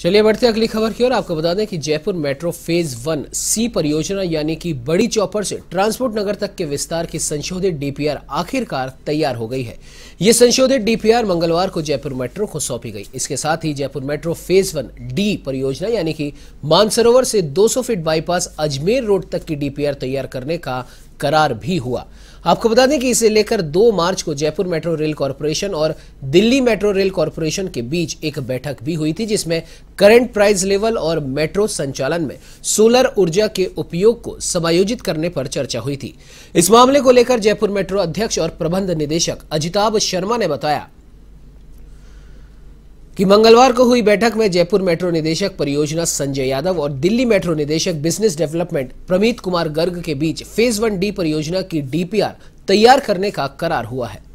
चलिए बढ़ते अगली खबर की ओर आपको बता दें कि Jaipur metro phase one C परियोजना यानी कि बड़ी चौपर से ट्रांसपोर्ट नगर तक के विस्तार की संशोधित डीपीआर आखिरकार तैयार हो गई है ये संशोधित डीपीआर मंगलवार को जयपुर मेट्रो को सौंपी गई इसके साथ ही Jaipur metro phase one D परियोजना यानी कि मानसरोवर से सौ फीट बाईपास अजमेर रोड तक की डीपीआर तैयार करने का करार भी हुआ आपको बता दें कि इसे लेकर 2 मार्च को जयपुर मेट्रो रेल कॉरपोरेशन और दिल्ली मेट्रो रेल कॉरपोरेशन के बीच एक बैठक भी हुई थी जिसमें करंट प्राइस लेवल और मेट्रो संचालन में सोलर ऊर्जा के उपयोग को समायोजित करने पर चर्चा हुई थी इस मामले को लेकर जयपुर मेट्रो अध्यक्ष और प्रबंध निदेशक अजिताभ शर्मा ने बताया कि मंगलवार को हुई बैठक में जयपुर मेट्रो निदेशक परियोजना संजय यादव और दिल्ली मेट्रो निदेशक बिजनेस डेवलपमेंट प्रमीत कुमार गर्ग के बीच फेज वन डी परियोजना की डीपीआर तैयार करने का करार हुआ है